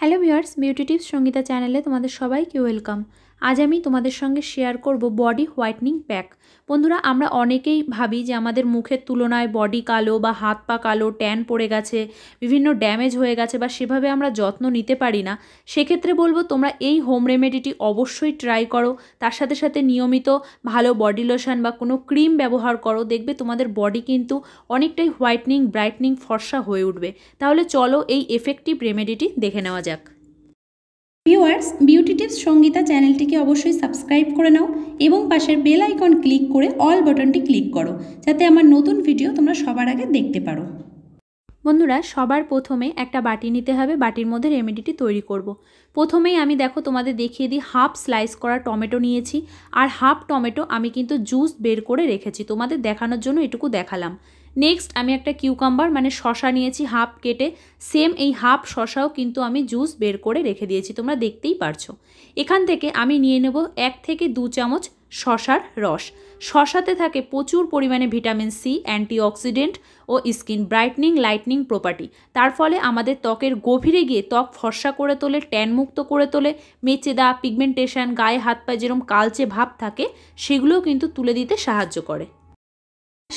Hello viewers beauty tips Sangeeta চ্যানেলে তোমাদের সবাইকে ওয়েলকাম আজ আমি তোমাদের সঙ্গে শেয়ার করব বডি হোয়াইটনিং প্যাক বন্ধুরা আমরা অনেকেই ভাবি যে আমাদের মুখের তুলনায় বডি কালো বা হাত পা কালো ট্যান পড়ে গেছে বিভিন্ন ড্যামেজ হয়ে গেছে বা সেভাবে আমরা যত্ন নিতে পারি না সেক্ষেত্রে বলবো তোমরা এই হোম রেমেডিটি অবশ্যই ট্রাই করো তার সাথে সাথে নিয়মিত ভালো বডি লোশন বা কোনো ক্রিম ব্যবহার করো দেখবে তোমাদের বডি কিন্তু অনেকটাই হোয়াইটনিং ব্রাইটনিং ফর্সা হয়ে উঠবে তাহলে চলো এই এফেক্টিভ রেমেডিটি দেখে নেওয়া যাক ভিউয়ার্স বিউটি টিপস সঙ্গীতা চ্যানেলটিকে অবশ্যই সাবস্ক্রাইব করে নাও এবং পাশের বেল আইকন ক্লিক করে অল বাটনটি ক্লিক করো যাতে আমার নতুন ভিডিও তোমরা সবার আগে দেখতে পারো বন্ধুরা সবার প্রথমে একটা বাটি নিতে হবে বাটির মধ্যে রেমেডিটি তৈরি করব। প্রথমেই আমি দেখো তোমাদের দেখিয়ে দিই হাফ স্লাইস করা টমেটো নিয়েছি আর হাফ টমেটো আমি কিন্তু জুস বের করে রেখেছি তোমাদের দেখানোর জন্য এটুকু দেখালাম নেক্সট আমি একটা কিউকাম্বার মানে শশা নিয়েছি হাফ কেটে সেম এই হাফ শশাও কিন্তু আমি জুস বের করে রেখে দিয়েছি তোমরা দেখতেই পারছো এখান থেকে আমি নিয়ে নেব এক থেকে দু চামচ শশার রস শশাতে থাকে প্রচুর পরিমাণে ভিটামিন সি অ্যান্টিঅক্সিডেন্ট ও স্কিন ব্রাইটনিং লাইটনিং প্রপার্টি তার ফলে আমাদের ত্বকের গভীরে গিয়ে ত্বক ফর্সা করে তোলে ট্যানমুক্ত করে তোলে মেচেদা পিগমেন্টেশন গায়ে হাত পায়ে যেরকম কালচে ভাব থাকে সেগুলোও কিন্তু তুলে দিতে সাহায্য করে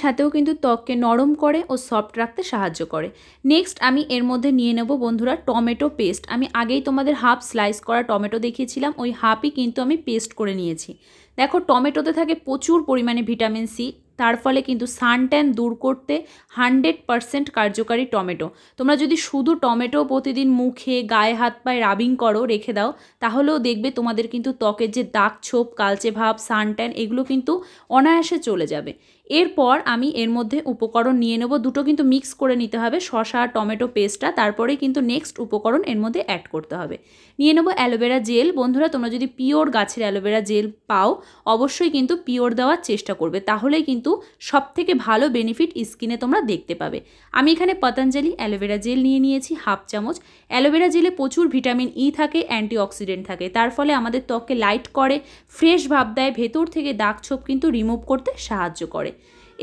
সাথেও কিন্তু ত্বককে নরম করে ও সফট রাখতে সাহায্য করে নেক্সট আমি এর মধ্যে নিয়ে নেব বন্ধুরা টমেটো পেস্ট আমি আগেই তোমাদের হাফ স্লাইস করা টমেটো দেখিয়েছিলাম ওই হাফই কিন্তু আমি পেস্ট করে নিয়েছি দেখো টমেটোতে থাকে প্রচুর পরিমাণে ভিটামিন সি তার ফলে কিন্তু সানট্যান দূর করতে হানড্রেড পারসেন্ট কার্যকারী টমেটো তোমরা যদি শুধু টমেটো প্রতিদিন মুখে গায়ে হাত পায়ে রাবিং করো রেখে দাও তাহলেও দেখবে তোমাদের কিন্তু ত্বকের যে দাগ ছোপ কালচে ভাব সানট্যান এগুলো কিন্তু অনায়াসে চলে যাবে এরপর আমি এর মধ্যে উপকরণ নিয়ে নেব দুটো কিন্তু মিক্স করে নিতে হবে শশা টমেটো পেস্টটা তারপরেই কিন্তু নেক্সট উপকরণ এর মধ্যে অ্যাড করতে হবে নিয়ে নেব অ্যালোভেরা জেল বন্ধুরা তোমরা যদি পিওর গাছের অ্যালোভেরা জেল পাও অবশ্যই কিন্তু পিওর দেওয়ার চেষ্টা করবে তাহলেই কিন্তু কিন্তু সবথেকে ভালো বেনিফিট স্কিনে তোমরা দেখতে পাবে আমি এখানে পতঞ্জলি অ্যালোভেরা জেল নিয়ে নিয়েছি হাফ চামচ অ্যালোভেরা জেলে প্রচুর ভিটামিন ই e থাকে অ্যান্টিঅক্সিডেন্ট থাকে তার ফলে আমাদের ত্বককে লাইট করে ফ্রেশ ভাব দেয় ভেতর থেকে দাগ ছোপ কিন্তু রিমুভ করতে সাহায্য করে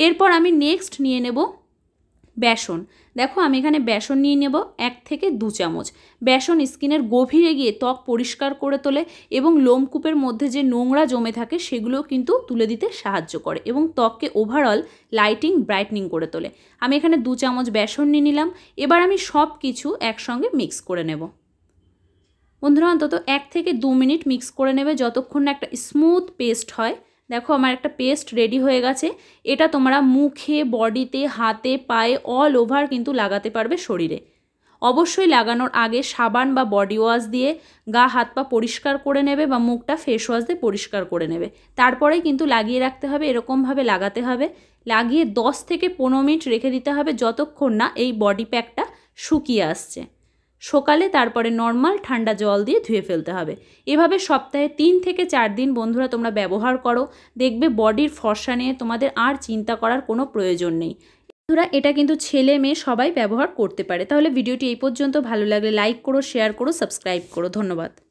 এরপর আমি নেক্সট নিয়ে নেব বেসন দেখো আমি এখানে বেসন নিয়ে নেব এক থেকে দু চামচ বেসন স্কিনের গভীরে গিয়ে ত্বক পরিষ্কার করে তোলে এবং লোমকূপের মধ্যে যে নোংরা জমে থাকে সেগুলো কিন্তু তুলে দিতে সাহায্য করে এবং ত্বককে ওভারঅল লাইটিং ব্রাইটনিং করে তোলে আমি এখানে দু চামচ বেসন নিয়ে নিলাম এবার আমি সব কিছু একসঙ্গে মিক্স করে নেব বন্ধুরা অন্তত এক থেকে দু মিনিট মিক্স করে নেবে যতক্ষণ না একটা স্মুথ পেস্ট হয় দেখো আমার একটা পেস্ট রেডি হয়ে গেছে এটা তোমরা মুখে বডিতে হাতে পায়ে অল ওভার কিন্তু লাগাতে পারবে শরীরে অবশ্যই লাগানোর আগে সাবান বা বডি ওয়াশ দিয়ে গা হাত পা পরিষ্কার করে নেবে বা মুখটা ফেস ওয়াশ দিয়ে পরিষ্কার করে নেবে তারপরে কিন্তু লাগিয়ে রাখতে হবে এরকমভাবে লাগাতে হবে লাগিয়ে দশ থেকে পনেরো মিনিট রেখে দিতে হবে যতক্ষণ না এই বডি প্যাকটা শুকিয়ে আসছে সকালে তারপরে নর্মাল ঠান্ডা জল দিয়ে ধুয়ে ফেলতে হবে এভাবে সপ্তাহে তিন থেকে চার দিন বন্ধুরা তোমরা ব্যবহার করো দেখবে বডির ফর্সা নিয়ে তোমাদের আর চিন্তা করার কোনো প্রয়োজন নেই বন্ধুরা এটা কিন্তু ছেলে মেয়ে সবাই ব্যবহার করতে পারে তাহলে ভিডিওটি এই পর্যন্ত ভালো লাগলে লাইক করো শেয়ার করো সাবস্ক্রাইব করো ধন্যবাদ